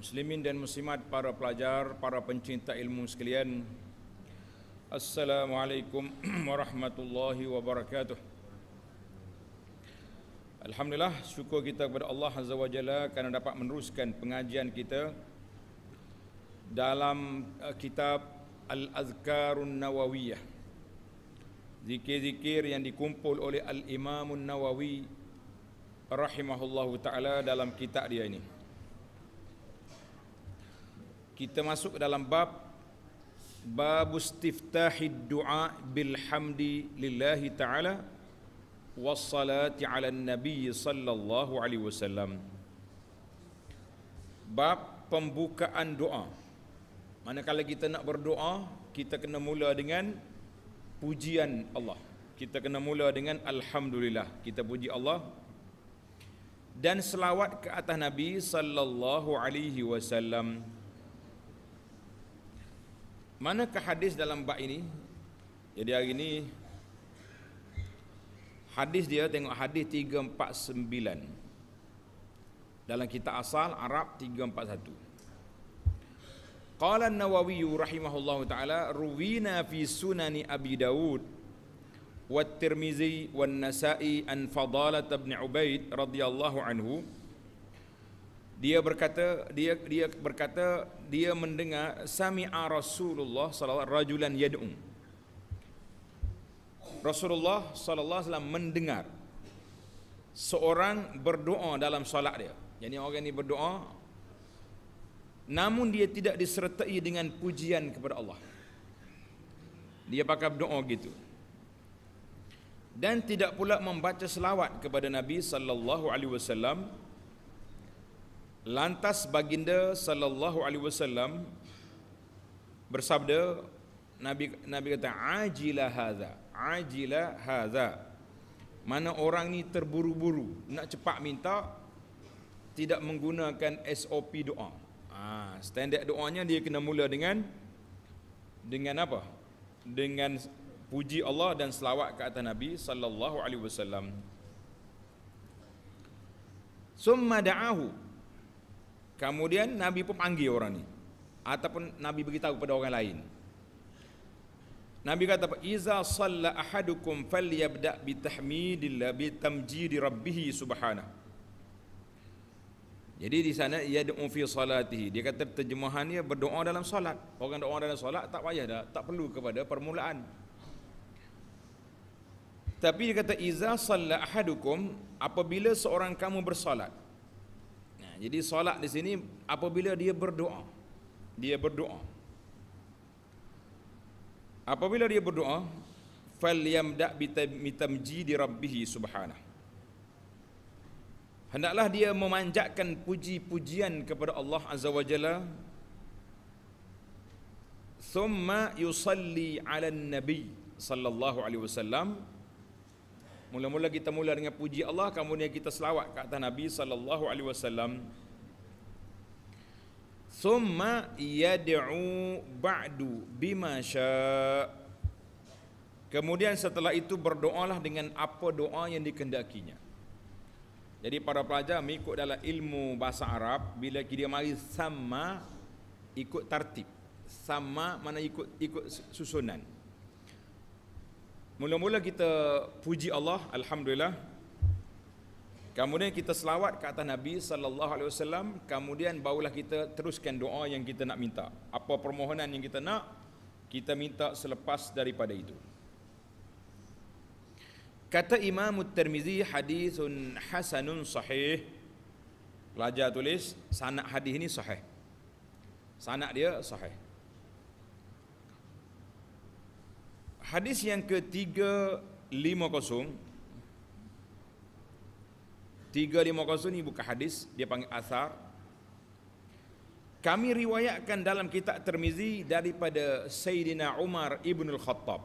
Muslimin dan muslimat, para pelajar, para pencinta ilmu sekalian. Assalamualaikum warahmatullahi wabarakatuh. Alhamdulillah, syukur kita kepada Allah Azza wa Jalla kerana dapat meneruskan pengajian kita dalam uh, kitab Al-Azkarun Nawawiyah. Zikir-zikir yang dikumpul oleh Al-Imamun Nawawi rahimahullahu taala dalam kitab dia ini kita masuk dalam bab bab istiftahid du'a bil hamdi lillahi ta'ala wassalati ala nabi sallallahu alaihi wasallam bab pembukaan doa manakala kita nak berdoa kita kena mula dengan pujian Allah kita kena mula dengan alhamdulillah kita puji Allah dan selawat ke atas nabi sallallahu alaihi wasallam Manakah hadis dalam bab ini? Jadi hari ini hadis dia tengok hadis 349. Dalam kitab asal Arab 341. Qala nawawi rahimahullahu taala ruwina fi sunani Abi Dawud wa at-Tirmizi wan-Nasa'i an Fadalah ibn Ubaid radhiyallahu anhu dia berkata dia dia berkata dia mendengar sami'a Rasulullah sallallahu alaihi wasallam yad'u Rasulullah sallallahu alaihi wasallam mendengar seorang berdoa dalam solat dia. Jadi orang ini berdoa namun dia tidak disertai dengan pujian kepada Allah. Dia pakai berdoa gitu. Dan tidak pula membaca selawat kepada Nabi sallallahu alaihi wasallam Lantas baginda sallallahu alaihi wasallam bersabda Nabi Nabi kata ajila hadza ajila hadza mana orang ni terburu-buru nak cepat minta tidak menggunakan SOP doa. Ha, standard doanya dia kena mula dengan dengan apa? Dengan puji Allah dan selawat ke atas Nabi sallallahu alaihi wasallam. Summa da'ahu Kemudian Nabi pun panggil orang ni ataupun Nabi beritahu kepada orang lain. Nabi kata, "Iza salla ahadukum falyabda bi tahmidillah bi tamjidi rabbih subhanah." Jadi di sana ia doa fi salatihi. Dia kata terjemahannya berdoa dalam solat. Orang doa dalam solat tak payah dah, tak perlu kepada permulaan. Tapi dia kata iza salla ahadukum apabila seorang kamu bersolat. Jadi solat di sini apabila dia berdoa. Dia berdoa. Apabila dia berdoa, fal yamda bitamji di rabbih subhanahu. Hendaklah dia memanjatkan puji-pujian kepada Allah Azza Wajalla, Jalla. Thumma yusalli ala nabi sallallahu alaihi wasallam. Mula-mula kita mula dengan puji Allah kemudian kita selawat ke atas Nabi sallallahu alaihi wasallam. Summa yad'u ba'du bima Kemudian setelah itu berdoalah dengan apa doa yang dikendakinya. Jadi para pelajar mengikut dalam ilmu bahasa Arab bila dia mari sama ikut tertib. Sama mana ikut ikut susunan. Mula-mula kita puji Allah, alhamdulillah. Kemudian kita selawat ke atas Nabi sallallahu alaihi wasallam, kemudian barulah kita teruskan doa yang kita nak minta. Apa permohonan yang kita nak, kita minta selepas daripada itu. Kata Imam Tirmizi hadisun hasanun sahih. Pelajar tulis sanad hadis ini sahih. Sanad dia sahih. Hadis yang ke-350 350 ini bukan hadis Dia panggil asar Kami riwayatkan dalam kitab Termizi Daripada Sayyidina Umar Ibn Al-Khattab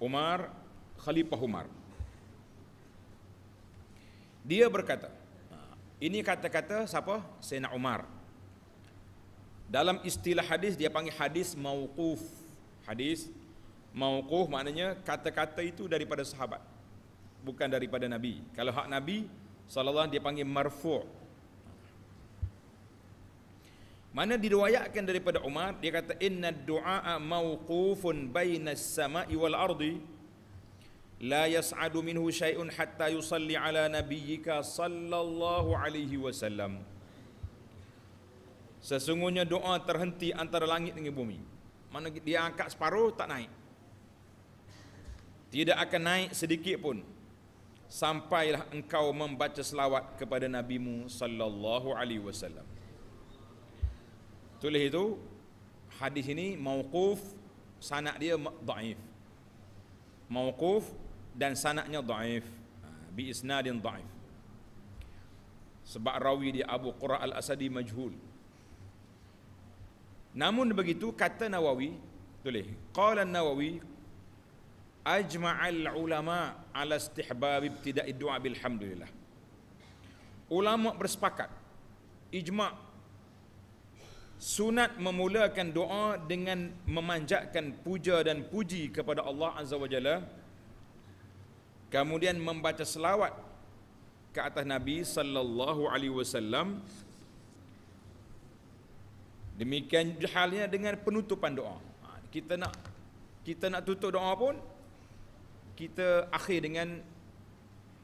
Umar Khalifah Umar Dia berkata ha, Ini kata-kata siapa? Sayyidina Umar Dalam istilah hadis dia panggil hadis mauquf Hadis mauquf maknanya kata-kata itu daripada sahabat bukan daripada nabi kalau hak nabi sallallahu dia panggil marfu mana diriwayatkan daripada Umar dia kata inna du'a mauqufun bainas sama'i wal ardi la yas'adu minhu shay'un hatta yusalli ala nabiyyika sallallahu alaihi wasallam sesungguhnya doa terhenti antara langit dengan bumi mana dia angkat separuh tak naik tidak akan naik sedikit pun sampailah engkau membaca selawat kepada nabimu sallallahu alaihi wasallam tulis itu hadis ini mauquf sanak dia dhaif mauquf dan sanadnya dhaif ha, bi isnadin dhaif sebab rawi dia Abu Qura al-Asadi majhul namun begitu kata Nawawi tulis qala Nawawi ajma'al ulama ala istihbab ibtida'i du'a bilhamdulillah ulama bersepakat ijma' sunat memulakan doa dengan memanjatkan puja dan puji kepada Allah Azza wa Jalla kemudian membaca selawat ke atas Nabi sallallahu alaihi wasallam demikian halnya dengan penutupan doa ha, kita nak kita nak tutup doa pun kita akhir dengan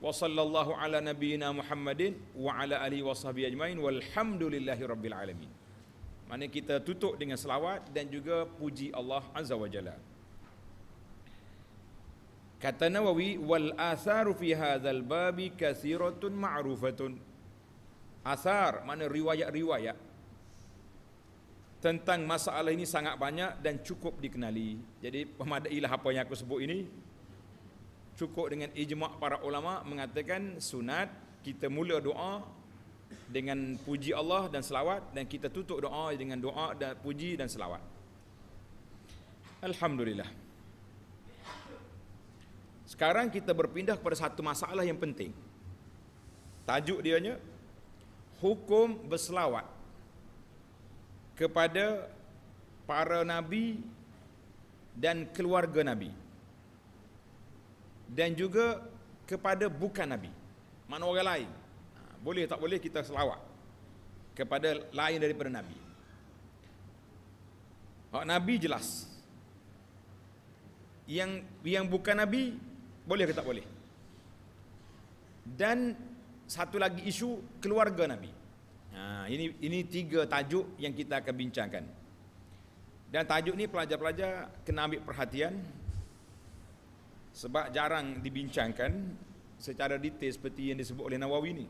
wa ala nabiyyina Muhammadin wa ala ali washabihi ajmain walhamdulillahi rabbil alamin. Mana kita tutup dengan selawat dan juga puji Allah azza wa jalla. Kata Nawawi wal atharu fi hadzal babi kathiratun ma'rufatun. Asar mana riwayat-riwayat tentang masalah ini sangat banyak dan cukup dikenali. Jadi pemadailah apa yang aku sebut ini cukup dengan ijma' para ulama mengatakan sunat kita mula doa dengan puji Allah dan selawat dan kita tutup doa dengan doa dan puji dan selawat. Alhamdulillah. Sekarang kita berpindah kepada satu masalah yang penting. Tajuk dia dianya hukum berselawat kepada para nabi dan keluarga nabi dan juga kepada bukan nabi mana orang lain ha, boleh tak boleh kita selawat kepada lain daripada nabi hak nabi jelas yang yang bukan nabi boleh ke tak boleh dan satu lagi isu keluarga nabi ha ini ini tiga tajuk yang kita akan bincangkan dan tajuk ni pelajar-pelajar kena ambil perhatian sebab jarang dibincangkan secara detail seperti yang disebut oleh Nawawi ni.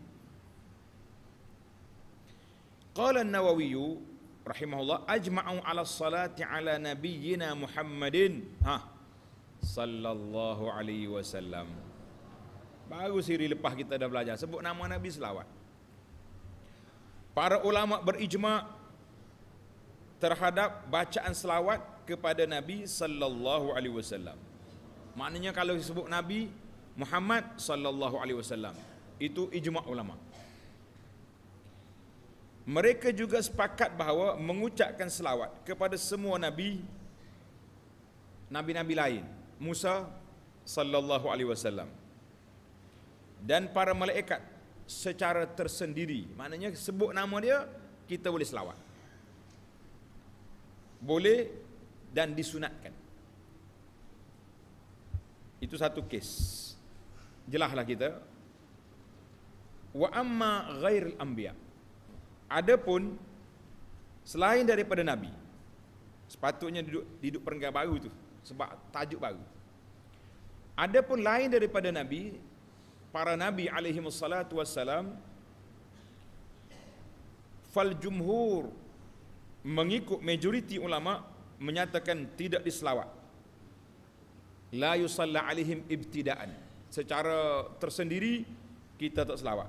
Qala An-Nawawi rahimahullah ajma'u 'ala as-salati 'ala nabiyyina Muhammadin ha sallallahu alaihi wasallam. Baru siri lepas kita dah belajar sebut nama Nabi selawat. Para ulama berijma' terhadap bacaan selawat kepada Nabi sallallahu alaihi wasallam maknanya kalau disebut nabi Muhammad sallallahu alaihi wasallam itu ijma ulama mereka juga sepakat bahawa mengucapkan selawat kepada semua nabi nabi-nabi lain Musa sallallahu alaihi wasallam dan para malaikat secara tersendiri maknanya sebut nama dia kita boleh selawat boleh dan disunatkan itu satu kes. Jelahlah kita. Wa amma al anbiya. Adapun selain daripada nabi. Sepatutnya duduk duduk perenggan baru tu sebab tajuk baru. Adapun lain daripada nabi, para nabi alaihi wassalatu wassalam fal jumhur mengikut majoriti ulama menyatakan tidak diselawat la yusalla alaihim ibtidaan secara tersendiri kita tak selawat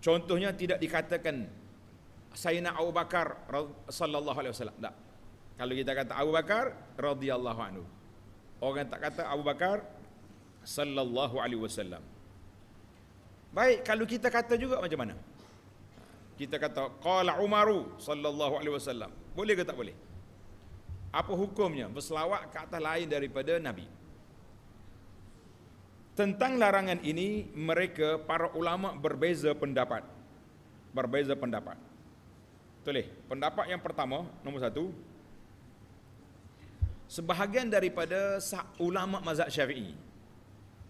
contohnya tidak dikatakan sayyidina Abu Bakar sallallahu alaihi wasallam tak kalau kita kata Abu Bakar radhiyallahu anhu orang tak kata Abu Bakar sallallahu alaihi wasallam baik kalau kita kata juga macam mana kita kata qala umaru sallallahu alaihi wasallam boleh ke tak boleh apa hukumnya berselawat ke atas lain daripada Nabi tentang larangan ini mereka para ulama berbeza pendapat berbeza pendapat tulis pendapat yang pertama nombor satu sebahagian daripada ulama mazhab syafi'i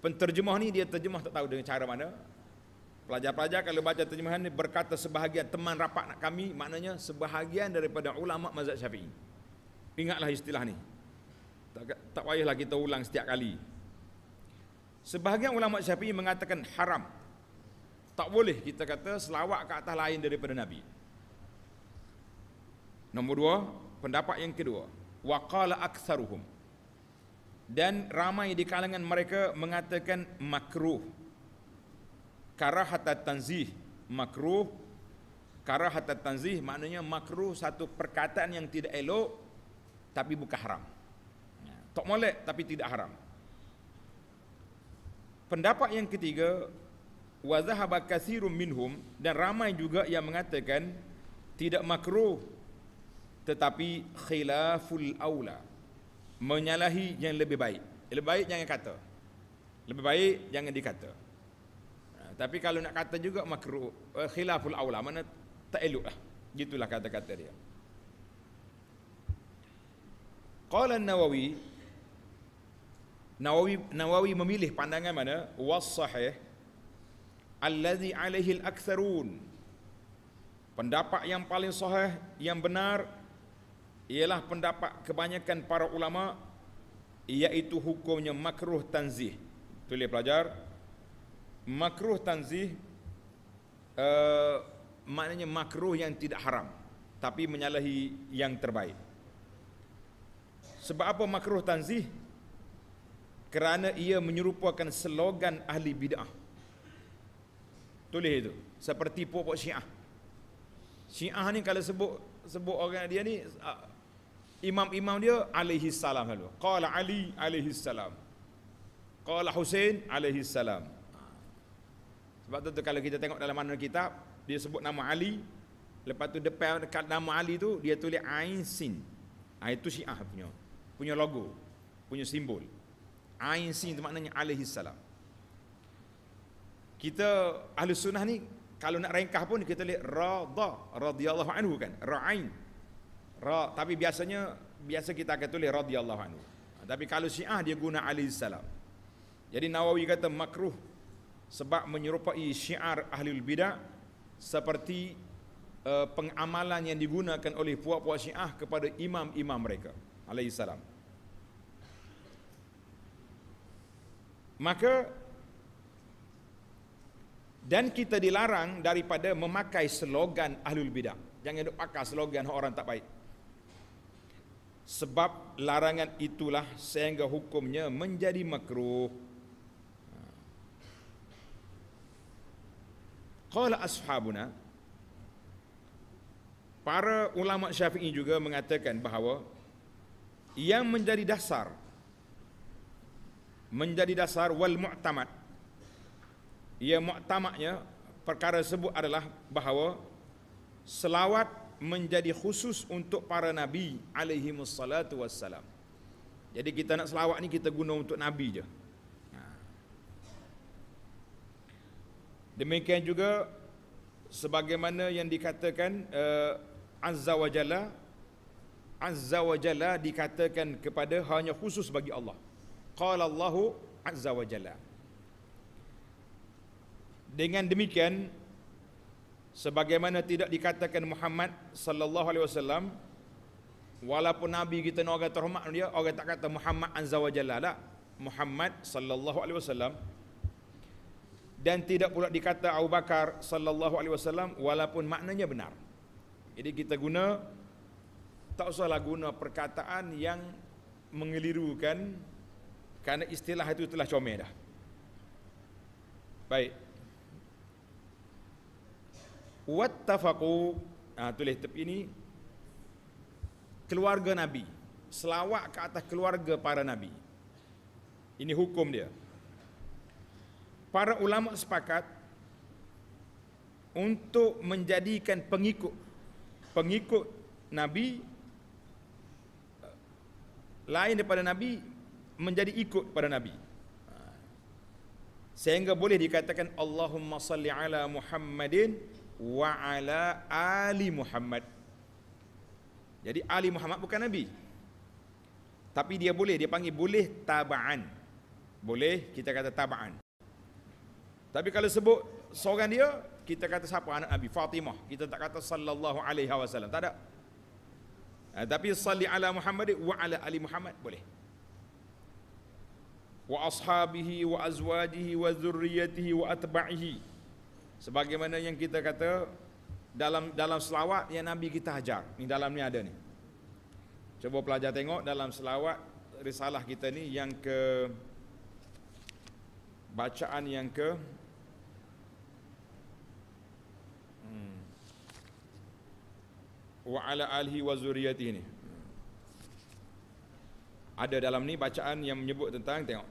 penterjemah ni dia terjemah tak tahu dengan cara mana pelajar-pelajar kalau baca terjemahan ni berkata sebahagian teman rapat nak kami maknanya sebahagian daripada ulama mazhab syafi'i Ingatlah istilah ni. Tak, tak payahlah kita ulang setiap kali. Sebahagian ulama Syafi'i mengatakan haram. Tak boleh kita kata selawat ke atas lain daripada Nabi. Nombor dua, pendapat yang kedua. Waqala aksaruhum. Dan ramai di kalangan mereka mengatakan makruh. Karahatat tanzih makruh. Karahatat tanzih maknanya makruh satu perkataan yang tidak elok tapi bukan haram. Ya, tak molek tapi tidak haram. Pendapat yang ketiga wa zahaba kathirun minhum dan ramai juga yang mengatakan tidak makruh tetapi khilaful aula menyalahi yang lebih baik. Lebih baik jangan kata. Lebih baik jangan dikata. Ha, tapi kalau nak kata juga makruh eh, khilaful aula mana tak eloklah. Gitulah kata-kata dia. Qala Nawawi Nawawi Nawawi memilih pandangan mana? Was sahih allazi alaihi al-aktsarun. Pendapat yang paling sahih yang benar ialah pendapat kebanyakan para ulama iaitu hukumnya makruh tanzih. Tulis pelajar makruh tanzih uh, maknanya makruh yang tidak haram tapi menyalahi yang terbaik. Sebab apa makruh tanzih? Kerana ia menyerupakan slogan ahli bid'ah. Tulis itu. Seperti puak-puak syiah. Syiah ni kalau sebut sebut orang dia ni, ah, imam-imam dia alaihi salam lalu. Qala Ali alaihi salam. Qala Hussein alaihi salam. Sebab tu, tu kalau kita tengok dalam mana kitab, dia sebut nama Ali. Lepas tu depan dekat nama Ali tu, dia tulis Ainsin. Ha, ah, itu syiah punya punya logo, punya simbol. Ain sin itu maknanya alaihi salam. Kita ahli sunnah ni kalau nak ringkas pun kita lihat radha radhiyallahu anhu kan ra'ain ra tapi biasanya biasa kita akan tulis radhiyallahu anhu ha, tapi kalau syiah dia guna alaihi salam jadi nawawi kata makruh sebab menyerupai syiar ahlul bidah seperti uh, pengamalan yang digunakan oleh puak-puak syiah kepada imam-imam mereka alaihi salam maka dan kita dilarang daripada memakai slogan ahlul bidah jangan duk pakai slogan orang tak baik sebab larangan itulah sehingga hukumnya menjadi makruh qala ashabuna para ulama syafi'i juga mengatakan bahawa yang menjadi dasar menjadi dasar wal mu'tamad ia mu'tamadnya perkara sebut adalah bahawa selawat menjadi khusus untuk para nabi alaihi wassalatu wassalam jadi kita nak selawat ni kita guna untuk nabi je ha. demikian juga sebagaimana yang dikatakan uh, azza wajalla azza wa jalla dikatakan kepada hanya khusus bagi Allah. Qala Allahu azza wa jalla. Dengan demikian sebagaimana tidak dikatakan Muhammad sallallahu alaihi wasallam walaupun nabi kita ni orang terhormat dia orang tak kata Muhammad azza wa jalla lah. Muhammad sallallahu alaihi wasallam dan tidak pula dikata Abu Bakar sallallahu alaihi wasallam walaupun maknanya benar. Jadi kita guna tak usah usahlah guna perkataan yang mengelirukan kerana istilah itu telah comel dah. Baik. Wattafaqu ah tulis tepi ini keluarga nabi selawat ke atas keluarga para nabi. Ini hukum dia. Para ulama sepakat untuk menjadikan pengikut pengikut nabi lain daripada Nabi menjadi ikut pada Nabi. Ha. Sehingga boleh dikatakan Allahumma salli ala Muhammadin wa ala ali Muhammad. Jadi Ali Muhammad bukan Nabi. Tapi dia boleh, dia panggil boleh taba'an. Boleh, kita kata taba'an. Tapi kalau sebut seorang dia, kita kata siapa anak Nabi? Fatimah. Kita tak kata sallallahu alaihi wasallam. Tak ada. Ha, tapi salli ala Muhammad wa ala ali Muhammad boleh. Wa ashabihi wa azwajihi wa zurriyatihi wa atba'ihi. Sebagaimana yang kita kata dalam dalam selawat yang Nabi kita ajar. Ni dalam ni ada ni. Cuba pelajar tengok dalam selawat risalah kita ni yang ke bacaan yang ke hmm, wa ala alihi wa zuriyati ni. Ada dalam ni bacaan yang menyebut tentang tengok.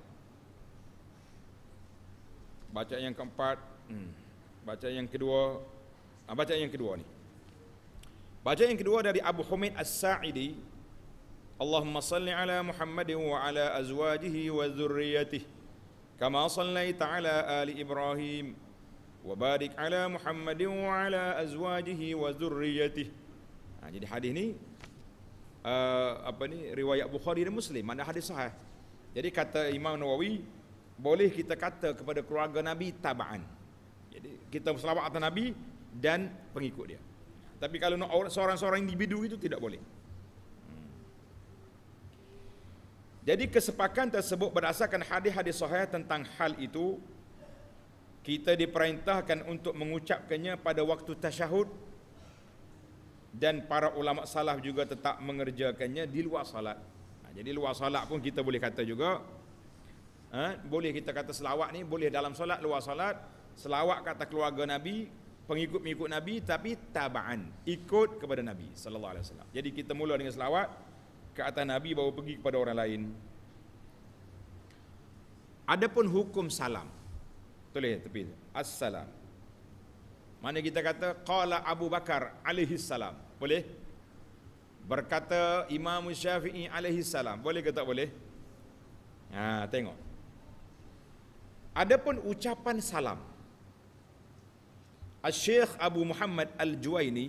Bacaan yang keempat, hmm. bacaan yang kedua, ah, bacaan yang kedua ni. Bacaan yang kedua dari Abu Humid As-Sa'idi. Allahumma salli ala Muhammadin wa ala azwajihi wa zurriyatihi kama sallaita ala ali Ibrahim wa barik ala Muhammadin wa ala azwajihi wa zurriyatihi Ha, jadi hadis ni uh, apa ni riwayat Bukhari dan Muslim mana hadis sahih. Jadi kata Imam Nawawi boleh kita kata kepada keluarga Nabi tabaan. Jadi kita selawat atas Nabi dan pengikut dia. Tapi kalau nak seorang-seorang individu itu tidak boleh. Hmm. Jadi kesepakatan tersebut berdasarkan hadis-hadis sahih tentang hal itu kita diperintahkan untuk mengucapkannya pada waktu tasyahud dan para ulama salaf juga tetap mengerjakannya di luar salat. Ha, jadi luar salat pun kita boleh kata juga ha, boleh kita kata selawat ni boleh dalam salat luar salat selawat kata keluarga nabi pengikut-pengikut nabi tapi tabaan ikut kepada nabi sallallahu alaihi wasallam. Jadi kita mula dengan selawat ke atas nabi baru pergi kepada orang lain. Adapun hukum salam. Tulis ya, tepi. Assalam. Mana kita kata qala Abu Bakar alaihi salam. Boleh? Berkata Imam Syafi'i alaihi salam. Boleh ke tak boleh? Ha, tengok. Adapun ucapan salam. Al-Syekh Abu Muhammad Al-Juwaini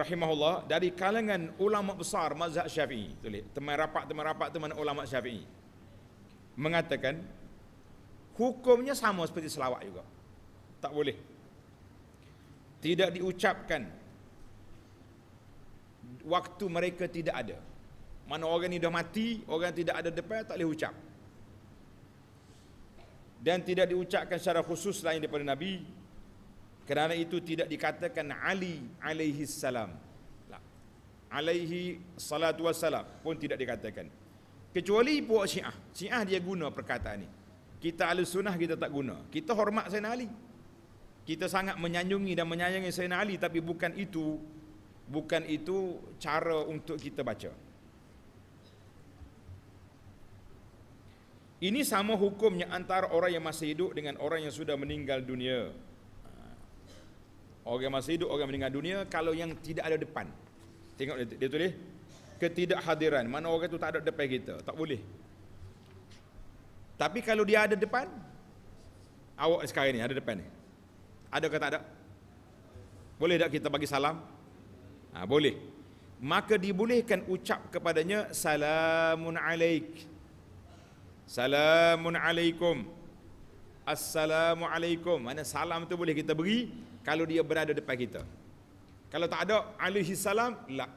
rahimahullah dari kalangan ulama besar mazhab Syafi'i. Tulis, teman rapat teman rapat teman ulama Syafi'i. Mengatakan hukumnya sama seperti selawat juga. Tak boleh tidak diucapkan waktu mereka tidak ada mana orang ni dah mati orang tidak ada depan tak boleh ucap dan tidak diucapkan secara khusus lain daripada nabi kerana itu tidak dikatakan ali alaihi salam alaihi salatu wassalam pun tidak dikatakan kecuali buat syiah syiah dia guna perkataan ni kita alusunah kita tak guna kita hormat sayyidina ali kita sangat menyanjungi dan menyayangi Sayyidina Ali tapi bukan itu bukan itu cara untuk kita baca ini sama hukumnya antara orang yang masih hidup dengan orang yang sudah meninggal dunia ha. orang yang masih hidup, orang yang meninggal dunia kalau yang tidak ada depan tengok dia, dia tulis ketidakhadiran, mana orang itu tak ada depan kita tak boleh tapi kalau dia ada depan awak sekarang ni ada depan ni ada kata tak ada? Boleh tak kita bagi salam? Ha, boleh. Maka dibolehkan ucap kepadanya salamun alaik. Salamun alaikum. Assalamualaikum. Mana salam tu boleh kita beri kalau dia berada depan kita. Kalau tak ada alaihi salam, la.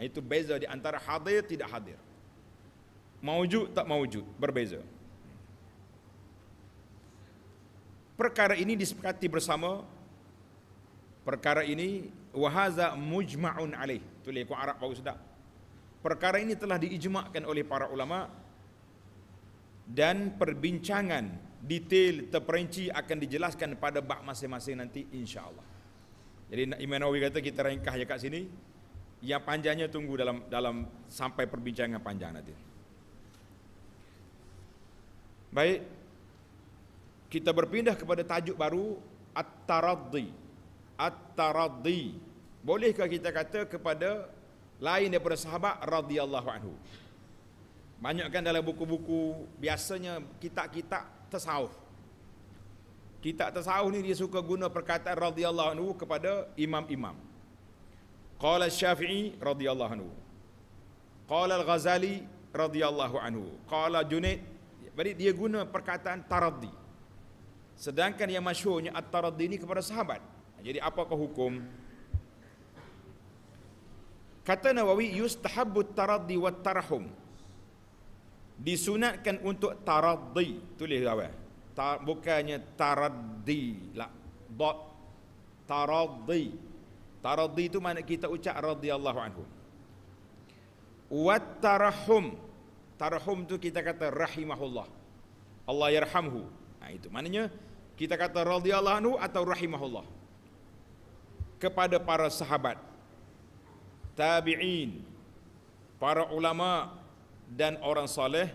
Itu beza di antara hadir tidak hadir. Maujud tak maujud, berbeza. perkara ini disepakati bersama perkara ini wahaza mujma'un alaih tulis ikut Arab bagus tak perkara ini telah diijmakkan oleh para ulama dan perbincangan detail terperinci akan dijelaskan pada bab masing-masing nanti insya Allah. jadi Imam Nawawi kata kita ringkah je kat sini yang panjangnya tunggu dalam dalam sampai perbincangan panjang nanti baik kita berpindah kepada tajuk baru at taradzi at taradzi bolehkah kita kata kepada lain daripada sahabat radhiyallahu anhu banyakkan dalam buku-buku biasanya kitab-kitab tasawuf kitab tasawuf ni dia suka guna perkataan radhiyallahu anhu kepada imam-imam qala syafii radhiyallahu anhu qala al-ghazali radhiyallahu anhu qala junayd jadi dia guna perkataan taradzi. Sedangkan yang masyhurnya At-Taraddi ini kepada sahabat. Jadi apakah hukum? Kata Nawawi yustahabbu taraddi wa tarhum. Disunatkan untuk taraddi. Tulis awal. Ta, bukannya taraddi lah. Dot taraddi. Taraddi itu mana kita ucap radhiyallahu anhu. Wa tarhum. Tarhum itu kita kata rahimahullah. Allah yarhamhu. Ha, itu maknanya kita kata radhiyallahu anhu atau rahimahullah kepada para sahabat tabi'in para ulama dan orang soleh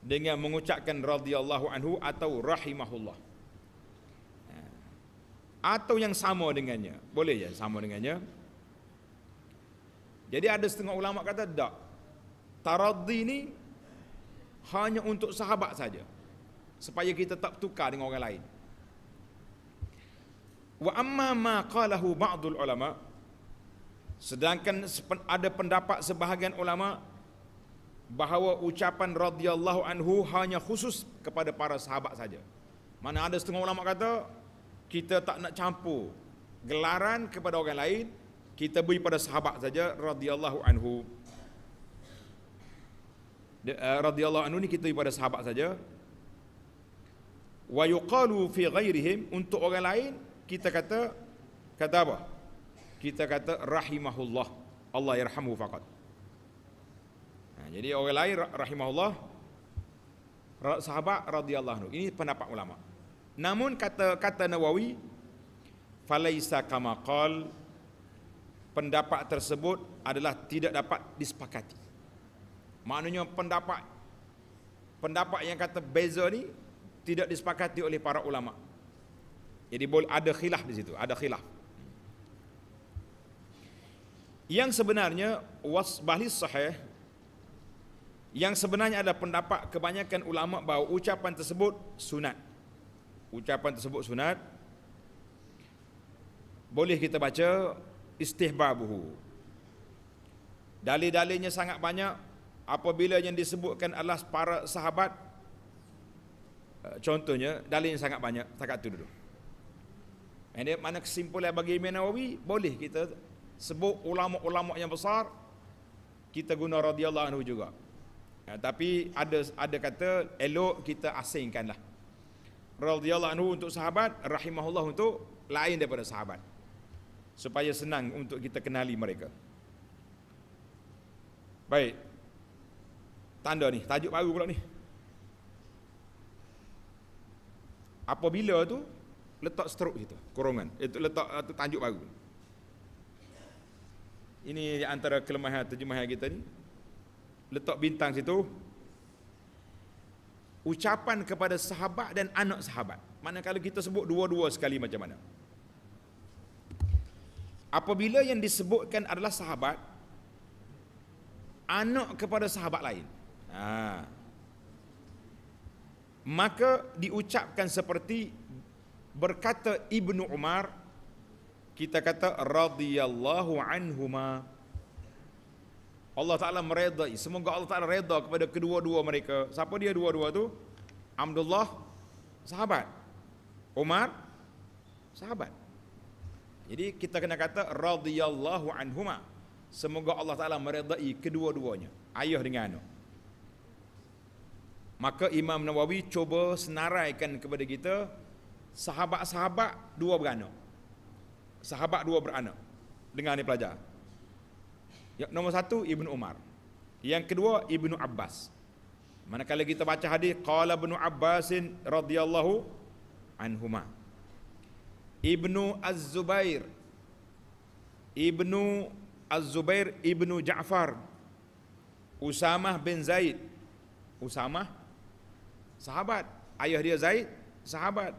dengan mengucapkan radhiyallahu anhu atau rahimahullah atau yang sama dengannya boleh ya sama dengannya jadi ada setengah ulama kata tak taraddi ni hanya untuk sahabat saja supaya kita tak bertukar dengan orang lain wa amma ma qalahu ba'dul ulama sedangkan ada pendapat sebahagian ulama bahawa ucapan radhiyallahu anhu hanya khusus kepada para sahabat saja mana ada setengah ulama kata kita tak nak campur gelaran kepada orang lain kita beri pada sahabat saja radhiyallahu anhu eh, radhiyallahu anhu ni kita beri pada sahabat saja wa yuqalu fi ghairihim untuk orang lain kita kata kata apa kita kata rahimahullah Allah yarhamuhu faqat nah, ha, jadi orang lain rahimahullah sahabat radhiyallahu anhu ini pendapat ulama namun kata kata Nawawi falaisa kama qal pendapat tersebut adalah tidak dapat disepakati maknanya pendapat pendapat yang kata beza ni tidak disepakati oleh para ulama. Jadi boleh ada khilaf di situ, ada khilaf. Yang sebenarnya was wasbahis sahih yang sebenarnya ada pendapat kebanyakan ulama bahawa ucapan tersebut sunat. Ucapan tersebut sunat. Boleh kita baca istihbabuhu. Dalil-dalilnya sangat banyak apabila yang disebutkan adalah para sahabat Eh, contohnya dalil sangat banyak setakat itu dulu ini mana kesimpulan bagi Imam Nawawi boleh kita sebut ulama-ulama yang besar kita guna radhiyallahu anhu juga ya, tapi ada ada kata elok kita asingkanlah radhiyallahu anhu untuk sahabat rahimahullah untuk lain daripada sahabat supaya senang untuk kita kenali mereka baik tanda ni tajuk baru pula ni apabila tu letak stroke situ kurungan itu eh, letak itu ah, tanjuk baru ini antara kelemahan terjemahan kita ni letak bintang situ ucapan kepada sahabat dan anak sahabat mana kalau kita sebut dua-dua sekali macam mana apabila yang disebutkan adalah sahabat anak kepada sahabat lain ha maka diucapkan seperti berkata Ibnu Umar kita kata radhiyallahu anhuma Allah Taala meredai semoga Allah Taala redha kepada kedua-dua mereka siapa dia dua-dua tu Abdullah sahabat Umar sahabat jadi kita kena kata radhiyallahu anhuma semoga Allah Taala meredai kedua-duanya ayah dengan anak Maka Imam Nawawi cuba senaraikan kepada kita sahabat-sahabat dua beranak. Sahabat dua beranak. Dengar ni pelajar. Yang nombor satu Ibnu Umar. Yang kedua Ibnu Abbas. Manakala kita baca hadis qala Ibnu Abbasin radhiyallahu anhuma. Ibnu Az-Zubair Ibnu Az-Zubair Ibnu Ja'far Usamah bin Zaid Usamah sahabat ayah dia Zaid sahabat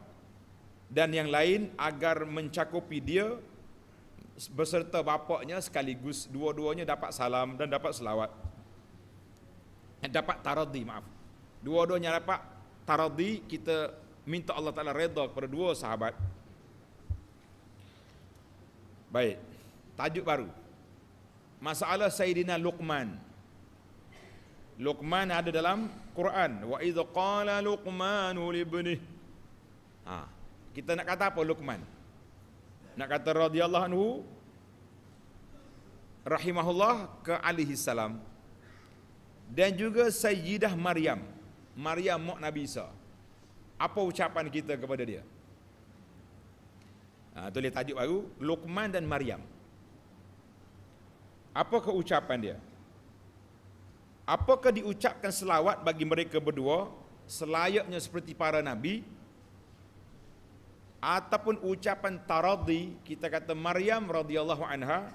dan yang lain agar mencakupi dia beserta bapaknya sekaligus dua-duanya dapat salam dan dapat selawat dapat taradhi maaf dua-duanya dapat taradhi kita minta Allah Taala redha kepada dua sahabat baik tajuk baru masalah sayyidina luqman Luqman ada dalam Quran. Wa idza qala Luqman li ibnih. Ha. Kita nak kata apa Luqman? Nak kata radhiyallahu anhu rahimahullah ke alaihi salam dan juga Sayyidah Maryam, Maryam mak Nabi Isa. Apa ucapan kita kepada dia? Ha, tulis tajuk baru, Luqman dan Maryam. Apa keucapan dia? Apakah diucapkan selawat bagi mereka berdua selayaknya seperti para nabi ataupun ucapan taradhi kita kata Maryam radhiyallahu anha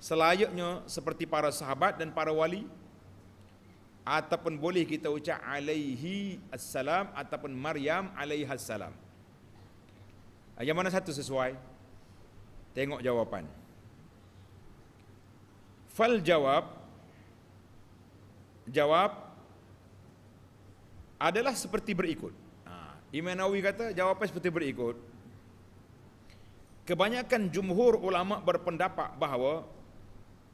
selayaknya seperti para sahabat dan para wali ataupun boleh kita ucap alaihi assalam ataupun Maryam alaihi assalam ah, yang mana satu sesuai tengok jawapan fal jawab jawab adalah seperti berikut. Ha, Imam Nawawi kata jawapan seperti berikut. Kebanyakan jumhur ulama berpendapat bahawa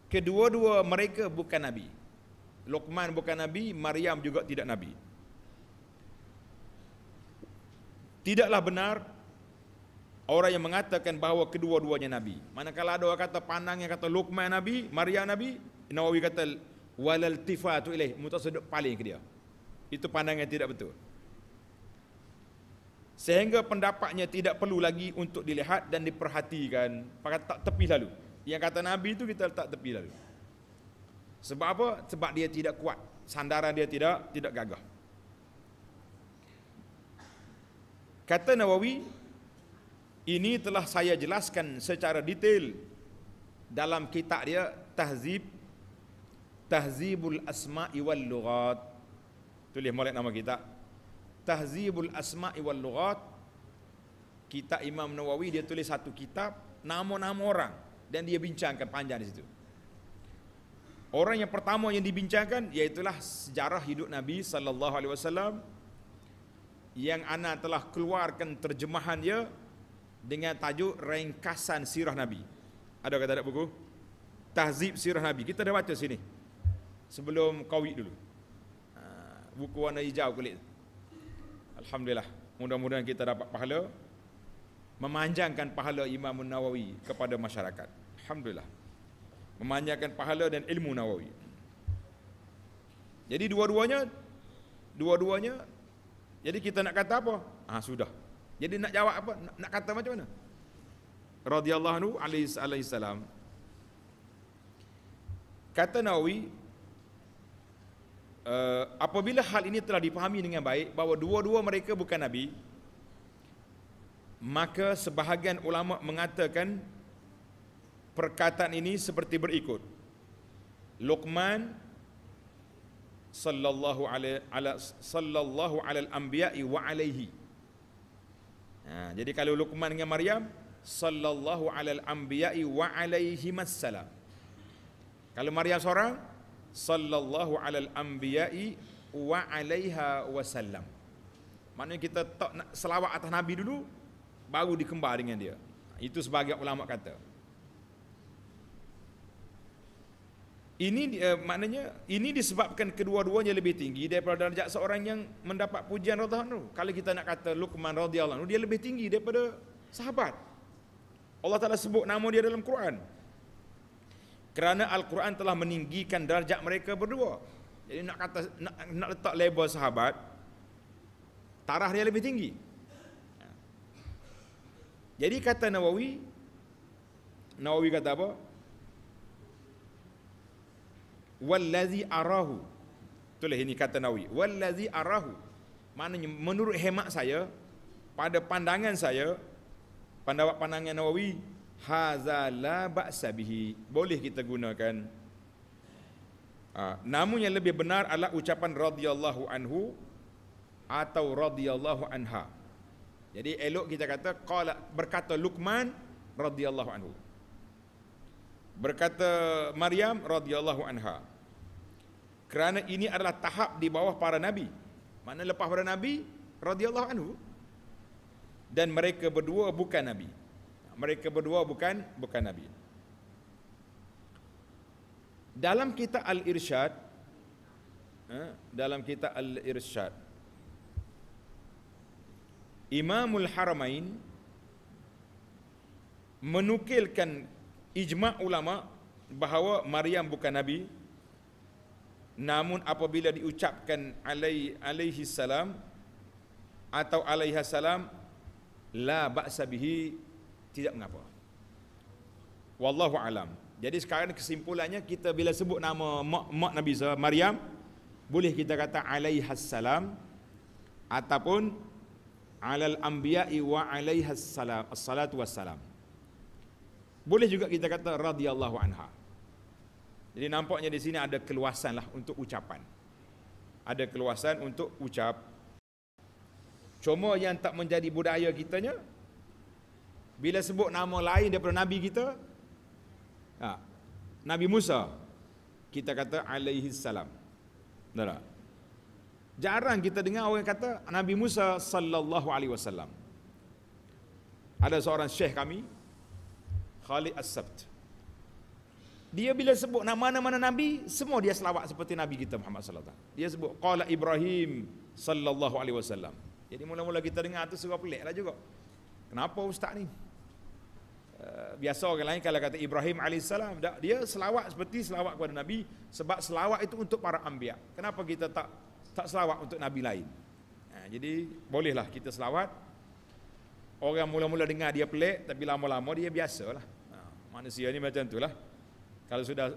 kedua-dua mereka bukan nabi. Luqman bukan nabi, Maryam juga tidak nabi. Tidaklah benar orang yang mengatakan bahawa kedua-duanya nabi. Manakala ada orang kata Panang yang kata Luqman nabi, Maryam nabi, Nawawi kata walal tifatu ilaih mutasaduk paling ke dia itu pandangan tidak betul sehingga pendapatnya tidak perlu lagi untuk dilihat dan diperhatikan pakai tak tepi lalu yang kata nabi itu kita letak tepi lalu sebab apa sebab dia tidak kuat sandaran dia tidak tidak gagah kata nawawi ini telah saya jelaskan secara detail dalam kitab dia Tahzib Tahzibul Asma'i wal Lughat. Tulis molek nama kita. Tahzibul Asma'i wal Lughat. Kita Imam Nawawi dia tulis satu kitab nama-nama orang dan dia bincangkan panjang di situ. Orang yang pertama yang dibincangkan yaitulah sejarah hidup Nabi sallallahu alaihi wasallam yang ana telah keluarkan terjemahan dia dengan tajuk ringkasan sirah Nabi. Ada kata ada buku? Tahzib sirah Nabi. Kita dah baca sini sebelum covid dulu ah, buku warna hijau kulit Alhamdulillah mudah-mudahan kita dapat pahala memanjangkan pahala Imam Nawawi kepada masyarakat Alhamdulillah memanjangkan pahala dan ilmu Nawawi jadi dua-duanya dua-duanya jadi kita nak kata apa? Ah sudah. Jadi nak jawab apa? Nak, nak kata macam mana? Radiyallahu alaihi salam. Kata Nawawi, uh, apabila hal ini telah dipahami dengan baik bahawa dua-dua mereka bukan nabi maka sebahagian ulama mengatakan perkataan ini seperti berikut Luqman sallallahu alaihi ala sallallahu alal anbiya'i wa alaihi ha, jadi kalau Luqman dengan Maryam sallallahu alal anbiya'i wa alaihi masallam kalau Maryam seorang sallallahu alal anbiya'i wa alaiha wasallam. Maknanya kita tak nak selawat atas Nabi dulu, baru dikembar dengan dia. Itu sebagai ulama kata. Ini uh, maknanya ini disebabkan kedua-duanya lebih tinggi daripada darjat seorang yang mendapat pujian radhiyallahu anhu. Kalau kita nak kata Luqman radhiyallahu anhu dia lebih tinggi daripada sahabat. Allah Taala sebut nama dia dalam Quran kerana al-Quran telah meninggikan darjat mereka berdua. Jadi nak kata nak, nak letak label sahabat tarah dia lebih tinggi. Jadi kata Nawawi Nawawi kata apa? Wallazi arahu. Tulis ini kata Nawawi. Wallazi arahu. Maknanya menurut hemat saya pada pandangan saya pandangan pandangan Nawawi Haza la ba'sabihi Boleh kita gunakan ah, Namun yang lebih benar adalah ucapan radhiyallahu anhu Atau radhiyallahu anha Jadi elok kita kata qala, Berkata Luqman radhiyallahu anhu Berkata Maryam radhiyallahu anha Kerana ini adalah tahap di bawah para nabi Mana lepas para nabi radhiyallahu anhu dan mereka berdua bukan nabi mereka berdua bukan bukan nabi dalam kita al-irsyad ha, dalam kita al-irsyad imamul haramain menukilkan ijma ulama bahawa maryam bukan nabi namun apabila diucapkan alai alaihi salam atau alaihi salam la ba'sa bihi tidak mengapa wallahu alam jadi sekarang kesimpulannya kita bila sebut nama mak, mak Nabi Isa Maryam boleh kita kata alaihassalam ataupun alal anbiya'i wa alaihassalam assalatu wassalam boleh juga kita kata radhiyallahu anha jadi nampaknya di sini ada keluasan lah untuk ucapan ada keluasan untuk ucap cuma yang tak menjadi budaya kitanya bila sebut nama lain daripada nabi kita ha, nabi Musa kita kata alaihi salam betul jarang kita dengar orang kata nabi Musa sallallahu alaihi wasallam ada seorang syekh kami Khalid As-Sabt dia bila sebut nama-nama nabi semua dia selawat seperti nabi kita Muhammad sallallahu alaihi wasallam dia sebut qala ibrahim sallallahu alaihi wasallam jadi mula-mula kita dengar tu serupa peliklah juga kenapa ustaz ni Eh, biasa orang lain kalau kata Ibrahim AS, dia selawat seperti selawat kepada Nabi, sebab selawat itu untuk para ambiak. Kenapa kita tak tak selawat untuk Nabi lain? Ha, jadi bolehlah kita selawat. Orang mula-mula dengar dia pelik, tapi lama-lama dia biasalah. Ha, manusia ni macam itulah. Kalau sudah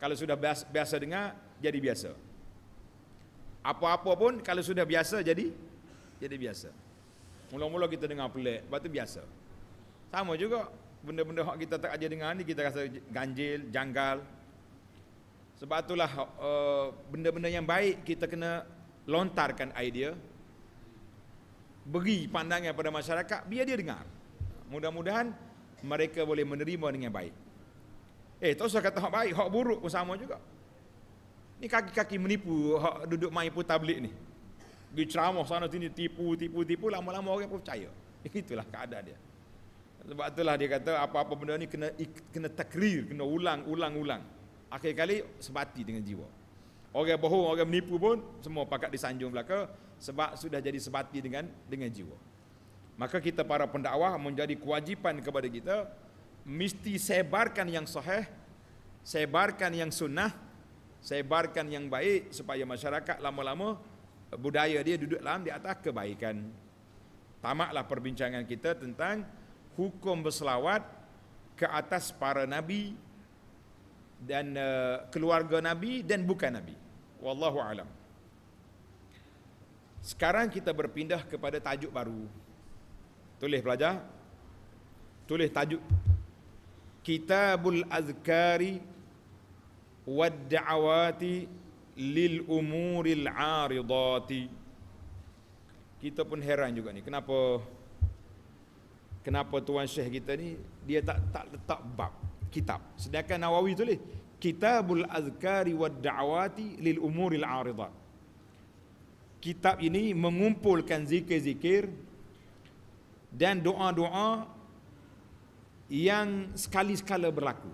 kalau sudah biasa, biasa dengar, jadi biasa. Apa-apa pun kalau sudah biasa jadi jadi biasa. Mula-mula kita dengar pelik, lepas tu biasa. Sama juga benda-benda hak kita tak ajar dengan ni kita rasa ganjil, janggal. Sebab itulah uh, benda-benda yang baik kita kena lontarkan idea. Beri pandangan kepada masyarakat biar dia dengar. Mudah-mudahan mereka boleh menerima dengan baik. Eh, tak usah kata hak baik, hak buruk pun sama juga. Ni kaki-kaki menipu hak duduk main pun tablik ni. Dia ceramah sana sini, tipu, tipu, tipu, lama-lama orang pun percaya. Itulah keadaan dia. Sebab itulah dia kata apa-apa benda ni kena kena takrir, kena ulang, ulang, ulang. Akhir kali sebati dengan jiwa. Orang bohong, orang menipu pun semua pakat disanjung belaka sebab sudah jadi sebati dengan dengan jiwa. Maka kita para pendakwah menjadi kewajipan kepada kita mesti sebarkan yang sahih, sebarkan yang sunnah, sebarkan yang baik supaya masyarakat lama-lama eh, budaya dia duduk dalam di atas kebaikan. Tamaklah perbincangan kita tentang hukum berselawat ke atas para nabi dan uh, keluarga nabi dan bukan nabi wallahu alam sekarang kita berpindah kepada tajuk baru tulis pelajar tulis tajuk kitabul azkari wad da'awati lil umuril aridati kita pun heran juga ni kenapa kenapa tuan syekh kita ni dia tak tak letak bab kitab sedangkan Nawawi tulis Kitabul Azkari wad Da'awati lil Umuril Aridah Kitab ini mengumpulkan zikir-zikir dan doa-doa yang sekali-sekala berlaku.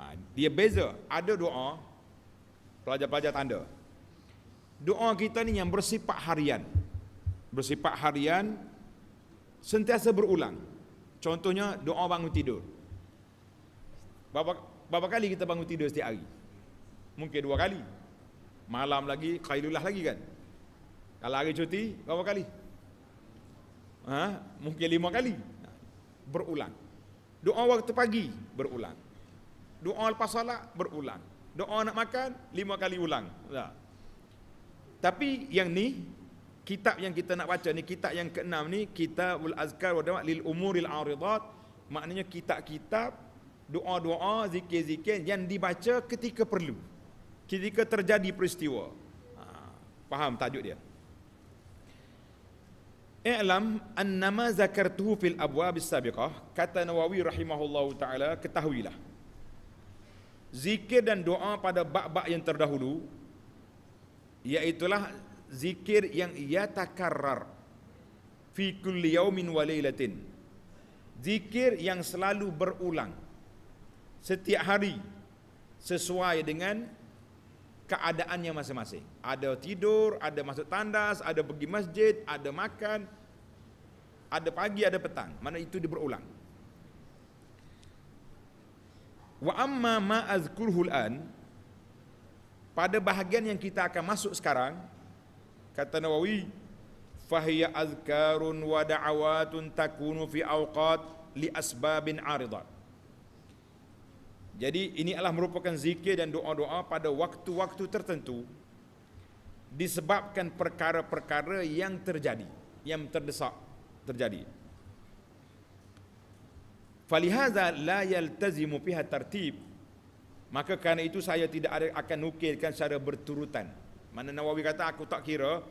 Ha, dia beza, ada doa pelajar-pelajar tanda. Doa kita ni yang bersifat harian. Bersifat harian sentiasa berulang. Contohnya doa bangun tidur. Berapa, berapa kali kita bangun tidur setiap hari? Mungkin dua kali. Malam lagi, kailulah lagi kan? Kalau hari cuti, berapa kali? Ha? Mungkin lima kali. Ha. Berulang. Doa waktu pagi, berulang. Doa lepas salat, berulang. Doa nak makan, lima kali ulang. Ha. Tapi yang ni, kitab yang kita nak baca ni kitab yang keenam ni kitabul azkar wa dawa lil umuril aridat maknanya kitab-kitab doa-doa zikir-zikir yang dibaca ketika perlu ketika terjadi peristiwa ha, faham tajuk dia I'lam annama zakartuhu fil abwab as-sabiqah kata Nawawi rahimahullahu taala ketahuilah zikir dan doa pada bab-bab yang terdahulu iaitu zikir yang ia takarrar fi kulli yaumin wa lailatin zikir yang selalu berulang setiap hari sesuai dengan keadaannya masing-masing ada tidur ada masuk tandas ada pergi masjid ada makan ada pagi ada petang mana itu dia berulang wa amma ma azkurhul an pada bahagian yang kita akan masuk sekarang kata Nawawi fahiya azkarun wa da'awatun takunu fi awqat li asbabin aridah jadi ini adalah merupakan zikir dan doa-doa pada waktu-waktu tertentu disebabkan perkara-perkara yang terjadi yang terdesak terjadi falihaza la yaltazimu fiha tartib maka kerana itu saya tidak akan nukilkan secara berturutan mana Nawawi kata aku tak kira,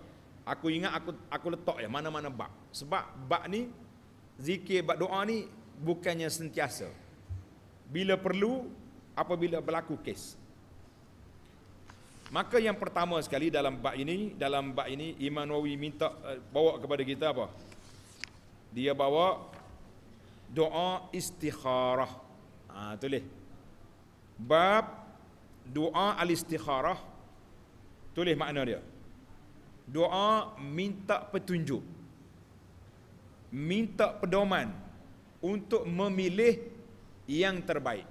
aku ingat aku aku letak ya mana-mana bak Sebab bak ni zikir bak doa ni bukannya sentiasa. Bila perlu apabila berlaku kes. Maka yang pertama sekali dalam bak ini, dalam bak ini Imam Nawawi minta eh, bawa kepada kita apa? Dia bawa doa istikharah. Ah ha, tulis. Bab doa al-istikharah Tulis makna dia. Doa minta petunjuk. Minta pedoman untuk memilih yang terbaik.